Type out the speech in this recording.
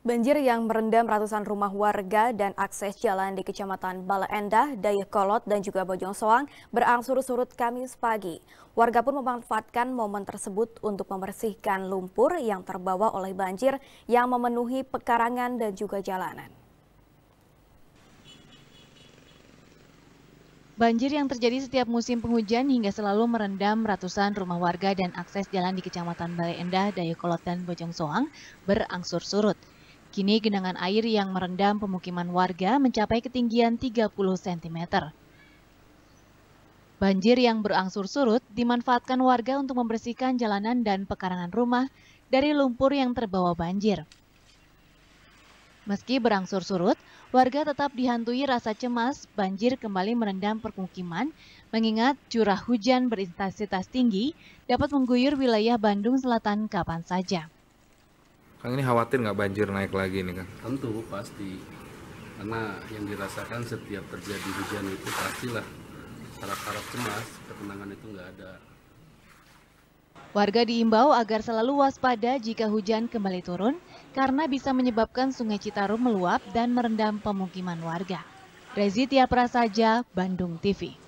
Banjir yang merendam ratusan rumah warga dan akses jalan di Kecamatan Endah, Dayakolot, dan juga Bojong Soang berangsur-surut Kamis pagi. Warga pun memanfaatkan momen tersebut untuk membersihkan lumpur yang terbawa oleh banjir yang memenuhi pekarangan dan juga jalanan. Banjir yang terjadi setiap musim penghujan hingga selalu merendam ratusan rumah warga dan akses jalan di Kecamatan Balai Endah, Dayakolot, dan Bojong Soang berangsur surut. Kini genangan air yang merendam pemukiman warga mencapai ketinggian 30 cm. Banjir yang berangsur surut dimanfaatkan warga untuk membersihkan jalanan dan pekarangan rumah dari lumpur yang terbawa banjir. Meski berangsur surut, warga tetap dihantui rasa cemas banjir kembali merendam permukiman mengingat curah hujan berintensitas tinggi dapat mengguyur wilayah Bandung Selatan kapan saja. Kang ini khawatir nggak banjir naik lagi nih Kang? Tentu pasti karena yang dirasakan setiap terjadi hujan itu pastilah harap-harap cemas ketenangan itu nggak ada. Warga diimbau agar selalu waspada jika hujan kembali turun karena bisa menyebabkan sungai Citarum meluap dan merendam pemukiman warga. Rezi Tia Prasaja, Bandung TV.